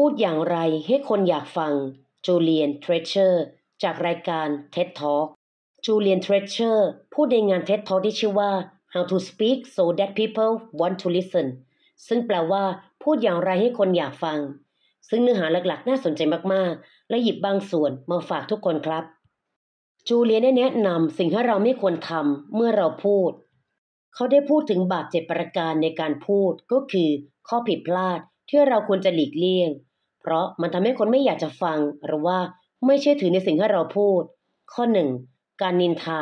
พูดอย่างไรให้คนอยากฟัง จูเลียนเทรเชอร์จากรายการ TED Talk จูเลียนเทรเชอร์พูดในงาน TED Talk ที่ชื่อว่า How to Speak so that people want to listen ซึ่งแปลว่าพูดอย่างไรให้คนอยากฟัง ซึ่งเนื้อหาหลักๆน่าสนใจมากๆ และหยิบบางส่วนมาฝากทุกคนครับ จูเลียนได้แนะนำสิ่งที่เราไม่ควรทำเมื่อเราพูด เขาได้พูดถึงบาปเจ็บประการในการพูดก็คือ ข้อผิดพลาดที่เราควรจะหลีกเลี่ยง เพราะมันทำให้คนไม่อยากจะฟังหรือว่าไม่เชื่อถือในสิ่งที่เราพูด ข้อหนึ่งการนินทา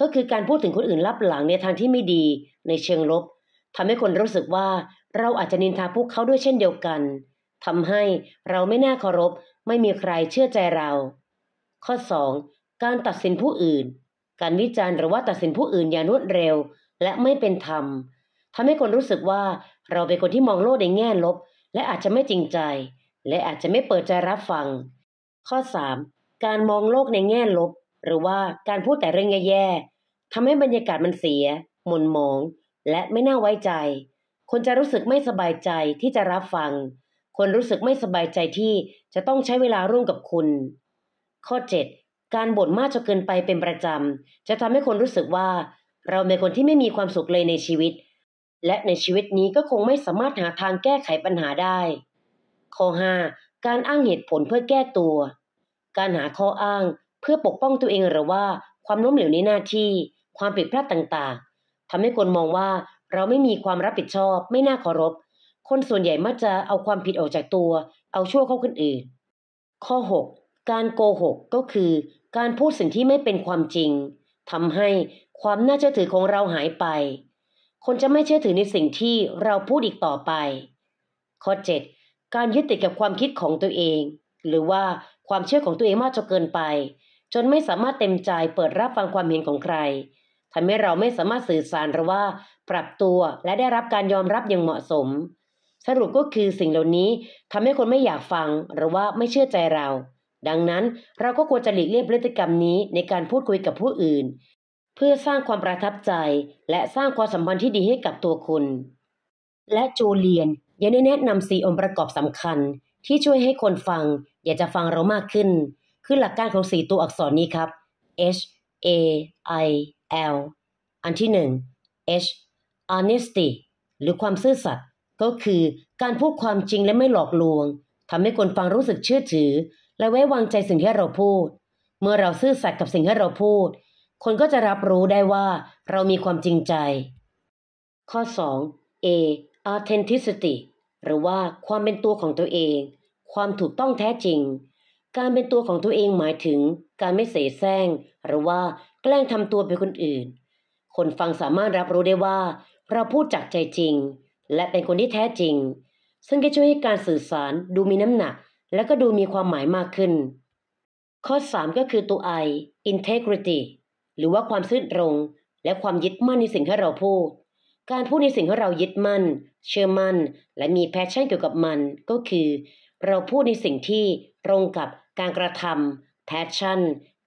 ก็คือการพูดถึงคนอื่นลับหลังในทางที่ไม่ดีในเชิงลบทำให้คนรู้สึกว่าเราอาจจะนินทาพวกเขาด้วยเช่นเดียวกันทำให้เราไม่น่าเคารพ ไม่มีใครเชื่อใจเรา ข้อ 2. การตัดสินผู้อื่น การวิจารณ์หรือว่าตัดสินผู้อื่นอย่างรวดเร็วและไม่เป็นธรรมทำให้คนรู้สึกว่าเราเป็นคนที่มองโลกในแง่ลบ และอาจจะไม่จริงใจ และอาจจะไม่เปิดใจรับฟัง ข้อ 3. การมองโลกในแง่ลบ หรือว่าการพูดแต่เรื่องแย่ๆทำให้บรรยากาศมันเสียหม่นหมองและไม่น่าไว้ใจ คนจะรู้สึกไม่สบายใจที่จะรับฟัง คนรู้สึกไม่สบายใจที่จะต้องใช้เวลาร่วมกับคุณ ข้อ 7. การบ่นมากจนเกินไปเป็นประจำจะทำให้คนรู้สึกว่าเราเป็นคนที่ไม่มีความสุขเลยในชีวิตและในชีวิตนี้ก็คงไม่สามารถหาทางแก้ไขปัญหาได้ ข้อ5การอ้างเหตุผลเพื่อแก้ตัว การหาข้ออ้างเพื่อปกป้องตัวเองหรือว่าความล้มเหลวในหน้าที่ความผิดพลาดต่างๆ ทำให้คนมองว่าเราไม่มีความรับผิดชอบ ไม่น่าเคารพ คนส่วนใหญ่มักจะเอาความผิดออกจากตัว เอาชั่วเข้าคนอื่น ข้อ6การโกหกก็คือ การพูดสิ่งที่ไม่เป็นความจริง ทำให้ความน่าเชื่อถือของเราหายไปคนจะไม่เชื่อถือในสิ่งที่เราพูดอีกต่อไป ข้อ7การยึดติดกับความคิดของตัวเอง หรือว่าความเชื่อของตัวเองมากจนเกินไป จนไม่สามารถเต็มใจเปิดรับฟังความเห็นของใครทำให้เราไม่สามารถสื่อสารหรือว่าปรับตัวและได้รับการยอมรับอย่างเหมาะสม สรุปก็คือสิ่งเหล่านี้ทำให้คนไม่อยากฟังหรือว่าไม่เชื่อใจเรา ดังนั้นเราก็ควรจะหลีกเลี่ยงพฤติกรรมนี้ในการพูดคุยกับผู้อื่นพื่อสร้างความประทับใจและสร้างความสัมพันธ์ที่ดีให้กับตัวคุณ และโจเลียนยังได้แนะนำสี่องค์ประกอบสำคัญ ที่ช่วยให้คนฟังอยากจะฟังเรามากขึ้น คือหลักการของสี่ตัวอักษรนี้ครับ H A I L อันที่หนึ่ง H honesty หรือความซื่อสัตย์ก็คือการพูดความจริงและไม่หลอกลวงทำให้คนฟังรู้สึกเชื่อถือ และไว้วางใจสิ่งที่เราพูด เมื่อเราซื่อสัตย์กับสิ่งที่เราพูดคนก็จะรับรู้ได้ว่าเรามีความจริงใจ ข้อ 2. A authenticity หรือว่าความเป็นตัวของตัวเอง ความถูกต้องแท้จริง การเป็นตัวของตัวเองหมายถึงการไม่เสแสร้ง หรือว่าแกล้งทำตัวเป็นคนอื่น คนฟังสามารถรับรู้ได้ว่า เราพูดจากใจจริง และเป็นคนที่แท้จริง ซึ่งจะช่วยให้การสื่อสารดูมีน้ำหนัก และก็ดูมีความหมายมากขึ้น ข้อ 3 ก็คือตัว I integrity หรือว่าความซื่อตรงและความยึดมั่นในสิ่งที่เราพูด การพูดในสิ่งที่เรายึดมั่น เชื่อมั่น และมีแพชชั่นเกี่ยวกับมัน ก็คือเราพูดในสิ่งที่ตรงกับการกระทำแพชชั่น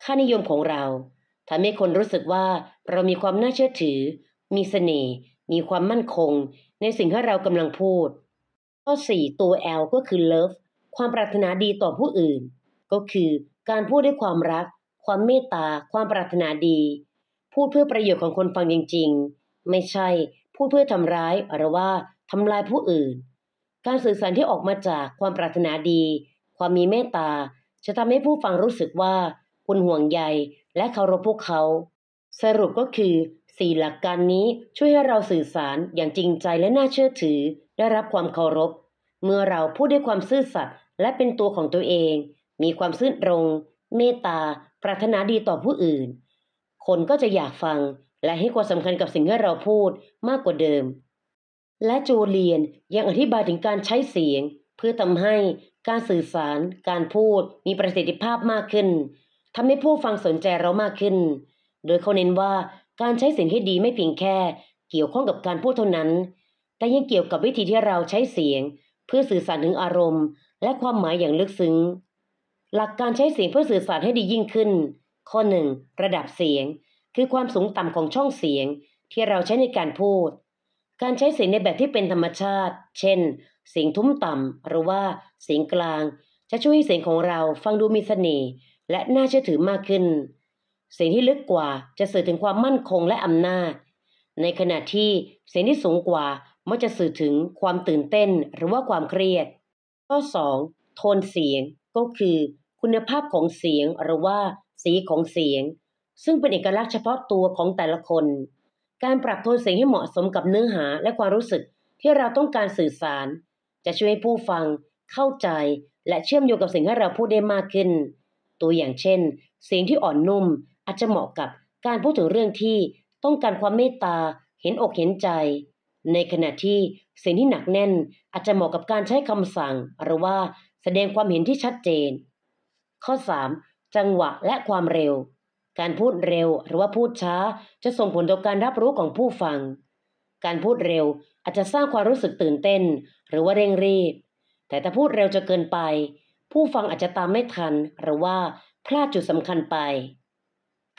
ค่านิยมของเราทำให้คนรู้สึกว่าเรามีความน่าเชื่อถือมีเสน่ห์มีความมั่นคงในสิ่งที่เรากำลังพูด ข้อ4ตัว L ก็คือ love ความปรารถนาดีต่อผู้อื่น ก็คือการพูดด้วยความรักความเมตตาความปรารถนาดี พูดเพื่อประโยชน์ของคนฟังจริงๆไม่ใช่ พูดเพื่อทำร้ายหรือว่าทำลายผู้อื่น การสื่อสารที่ออกมาจากความปรารถนาดี ความมีเมตตาจะทำให้ผู้ฟังรู้สึกว่าคุณห่วงใยและเคารพพวกเขา สรุปก็คือ สี่หลักการนี้ช่วยให้เราสื่อสารอย่างจริงใจและน่าเชื่อถือได้รับความเคารพเมื่อเราพูดด้วยความซื่อสัตย์และเป็นตัวของตัวเอง มีความซื่อตรง เมตตาปรารถนาดีต่อผู้อื่น คนก็จะอยากฟังและให้ความสำคัญกับสิ่งที่เราพูดมากกว่าเดิม และจูเลียนยังอธิบายถึงการใช้เสียง เพื่อทำให้การสื่อสาร การพูด มีประสิทธิภาพมากขึ้นทำให้ผู้ฟังสนใจเรามากขึ้น โดยเขาเน้นว่าการใช้เสียงให้ดีไม่เพียงแค่ เกี่ยวข้องกับการพูดเท่านั้น แต่ยังเกี่ยวกับวิธีที่เราใช้เสียง เพื่อสื่อสารถึงอารมณ์ และความหมายอย่างลึกซึ้งหลักการใช้เสียงเพื่อสื่อสารให้ดียิ่งขึ้น ข้อ 1. ระดับเสียง คือความสูงต่ำของช่องเสียง ที่เราใช้ในการพูด การใช้เสียงในแบบที่เป็นธรรมชาติ เช่นเสียงทุ้มต่ำหรือว่า เสียงกลาง จะช่วยให้เสียงของเราฟังดูมีเสน่ห์และน่าเชื่อถือมากขึ้น เสียงที่ลึกกว่าจะสื่อถึงความมั่นคงและอำนาจ ในขณะที่เสียงที่สูงกว่ามักจะสื่อถึงความตื่นเต้นหรือว่าความเครียด ข้อ 2. โทนเสียงก็คือคุณภาพของเสียงหรือว่า สีของเสียง ซึ่งเป็นเอกลักษณ์เฉพาะตัวของแต่ละคน การปรับโทนเสียงให้เหมาะสมกับเนื้อหาและความรู้สึก ที่เราต้องการสื่อสาร จะช่วยให้ผู้ฟังเข้าใจและเชื่อมโยงกับสิ่งที่เราพูดได้มากขึ้น ตัวอย่างเช่น เสียงที่อ่อนนุ่มอาจจะเหมาะกับการพูดถึงเรื่องที่ต้องการความเมตตา เห็นอกเห็นใจ ในขณะที่เสียงที่หนักแน่นอาจจะเหมาะกับการใช้คำสั่งหรือว่าแสดงความเห็นที่ชัดเจนข้อ 3. จังหวะและความเร็ว การพูดเร็วหรือว่าพูดช้าจะส่งผลต่อการรับรู้ของผู้ฟัง การพูดเร็วอาจจะสร้างความรู้สึกตื่นเต้น หรือว่าเร่งรีบ แต่ถ้าพูดเร็วจะเกินไป ผู้ฟังอาจจะตามไม่ทัน หรือว่าพลาดจุดสำคัญไป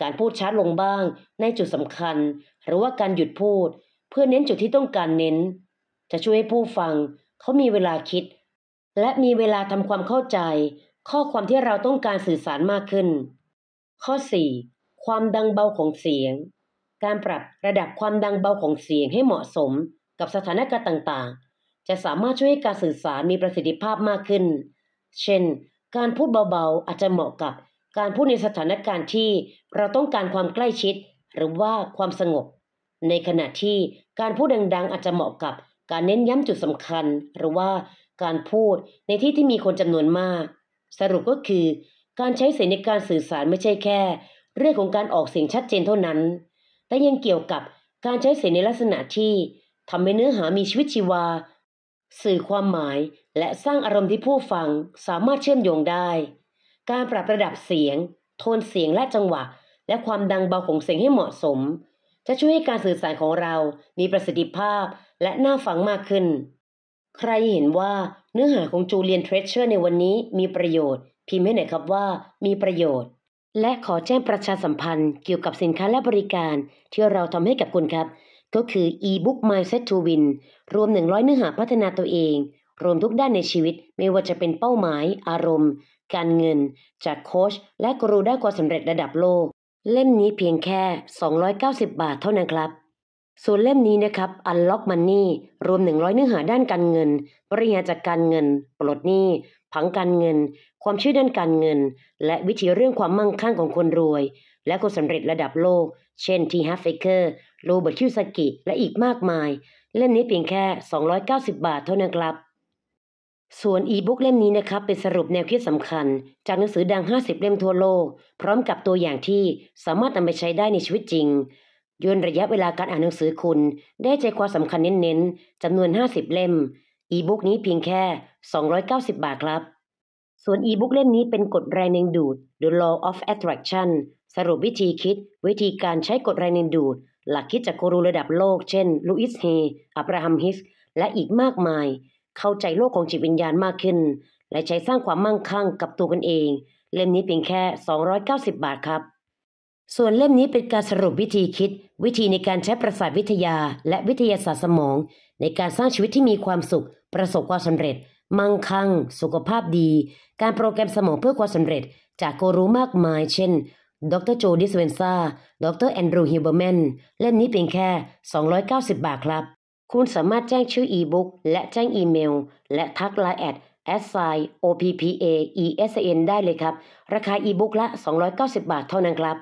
การพูดช้าลงบ้าง ในจุดสำคัญ หรือว่าการหยุดพูด เพื่อเน้นจุดที่ต้องการเน้น จะช่วยให้ผู้ฟังเขามีเวลาคิด และมีเวลาทำความเข้าใจข้อความที่เราต้องการสื่อสารมากขึ้น ข้อ 4. ความดังเบาของเสียง การปรับระดับความดังเบาของเสียงให้เหมาะสมกับสถานการณ์ต่างๆ จะสามารถช่วยให้การสื่อสารมีประสิทธิภาพมากขึ้น เช่น การพูดเบาๆ อาจจะเหมาะกับการพูดในสถานการณ์ที่เราต้องการความใกล้ชิด หรือว่าความสงบ ในขณะที่การพูดดังๆ อาจจะเหมาะกับการเน้นย้ำจุดสำคัญ หรือว่าการพูดในที่ที่มีคนจำนวนมากสรุปก็คือการใช้เสียงในการสื่อสารไม่ใช่แค่ เรื่องของการออกเสียงชัดเจนเท่านั้น แต่ยังเกี่ยวกับการใช้เสียงในลักษณะที่ทำให้เนื้อหามีชีวิตชีวา สื่อความหมายและสร้างอารมณ์ที่ผู้ฟังสามารถเชื่อมโยงได้ การปรับระดับเสียง โทนเสียงและจังหวะ และความดังเบาของเสียงให้เหมาะสม จะช่วยให้การสื่อสารของเรามีประสิทธิภาพและน่าฟังมากขึ้นใครเห็นว่าเนื้อหาของจูเลียนเทรชเชอร์ในวันนี้มีประโยชน์ พิมพ์ให้หน่อยครับว่ามีประโยชน์ และขอแจ้งประชาสัมพันธ์เกี่ยวกับสินค้าและบริการที่เราทำให้กับคุณครับ ก็คือ e-book mindset to win รวม 100 เนื้อหาพัฒนาตัวเอง รวมทุกด้านในชีวิต ไม่ว่าจะเป็นเป้าหมาย อารมณ์ การเงิน จากโค้ชและครูได้ความสำเร็จระดับโลก เล่มนี้เพียงแค่ 290 บาทเท่านั้นครับส่วนเล่มนี้นะครับ Unlock Money รวม 100เนื้อหาด้านการเงินบริหารจัดการเงิน ปลดหนี้ ผังการเงิน ความชื่อด้านการเงิน และวิธีเรื่องความมั่งคั่งของคนรวย และคนสำเร็จระดับโลก เช่นทีฮัฟเฟเกอร์โรเบิร์ตคิวสกิและอีกมากมาย เล่มนี้เพียงแค่ 290 บาทเท่านั้นครับ ส่วนอีบุ๊กเล่มนี้นะครับเป็นสรุปแนวคิดสำคัญ จากหนังสือดัง50เล่มทั่วโลก พร้อมกับตัวอย่างที่สามารถนำไปใช้ได้ในชีวิตจริงย่นระยะเวลาการอ่านหนังสือคุณ ได้ใจความสำคัญเน้นๆจำนวน 50 เล่ม อีบุ๊กนี้เพียงแค่ 290 บาทครับ ส่วนอีบุ๊กเล่มนี้เป็นกฎแรงดึงดูด The Law of Attraction สรุปวิธีคิด วิธีการใช้กฎแรงดึงดูด หลักคิดจากครูระดับโลกเช่น ลูอิสเฮ อับราฮัมฮิสและอีกมากมาย เข้าใจโลกของจิตวิญญาณมากขึ้น และใช้สร้างความมั่งคั่งกับตัวกันเอง เล่มนี้เพียงแค่ 290 บาทครับส่วนเล่มนี้เป็นการสรุปวิธีคิด วิธีในการใช้ประสาทวิทยาและวิทยาศาสตร์สมอง ในการสร้างชีวิตที่มีความสุข ประสบความสำเร็จ มั่งคั่งสุขภาพดี การโปรแกรมสมองเพื่อความสำเร็จจากกูรู้มากมาย เช่นดรโจดิสเวนซาดรแอนดรูฮิวเบอร์แมนเล่มนี้เป็นแค่ 290 บาทครับ คุณสามารถแจ้งชื่ออีบุ๊กและแจ้งอีเมลและทักไลน์แอด s i o p p a e s n ได้เลยครับ ราคาอีบุ๊กละ290 บาทเท่านั้นครับ